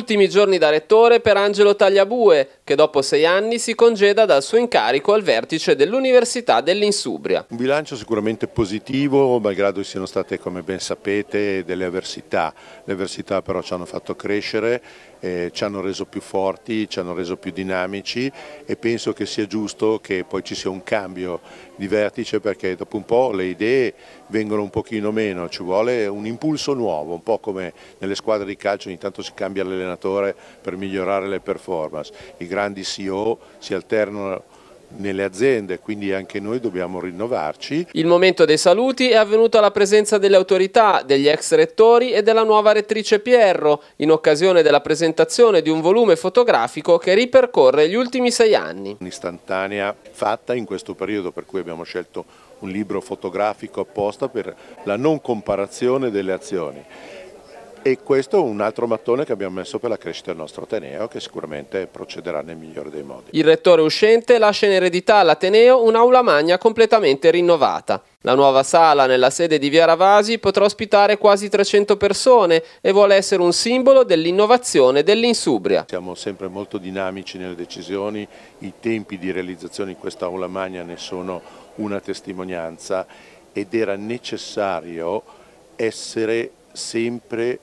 Ultimi giorni da rettore per Angelo Tagliabue, che dopo sei anni si congeda dal suo incarico al vertice dell'Università dell'Insubria. Un bilancio sicuramente positivo, malgrado siano state, come ben sapete, delle avversità. Le avversità però ci hanno fatto crescere, eh, ci hanno reso più forti, ci hanno reso più dinamici e penso che sia giusto che poi ci sia un cambio di vertice perché dopo un po' le idee vengono un pochino meno, ci vuole un impulso nuovo, un po' come nelle squadre di calcio ogni tanto si cambia l'allenatore per migliorare le performance. I grandi CEO si alternano nelle aziende, quindi anche noi dobbiamo rinnovarci. Il momento dei saluti è avvenuto alla presenza delle autorità, degli ex rettori e della nuova rettrice Pierro, in occasione della presentazione di un volume fotografico che ripercorre gli ultimi sei anni. Un'istantanea fatta in questo periodo per cui abbiamo scelto un libro fotografico apposta per la non comparazione delle azioni e questo è un altro mattone che abbiamo messo per la crescita del nostro Ateneo che sicuramente procederà nel migliore dei modi. Il rettore uscente lascia in eredità all'Ateneo un'aula magna completamente rinnovata. La nuova sala nella sede di Via Ravasi potrà ospitare quasi 300 persone e vuole essere un simbolo dell'innovazione dell'Insubria. Siamo sempre molto dinamici nelle decisioni, i tempi di realizzazione di questa aula magna ne sono una testimonianza ed era necessario essere sempre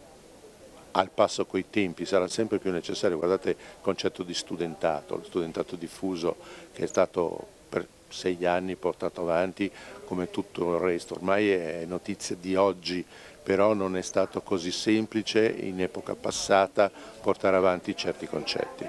al passo coi tempi, sarà sempre più necessario, guardate il concetto di studentato, lo studentato diffuso che è stato per sei anni portato avanti come tutto il resto, ormai è notizia di oggi, però non è stato così semplice in epoca passata portare avanti certi concetti.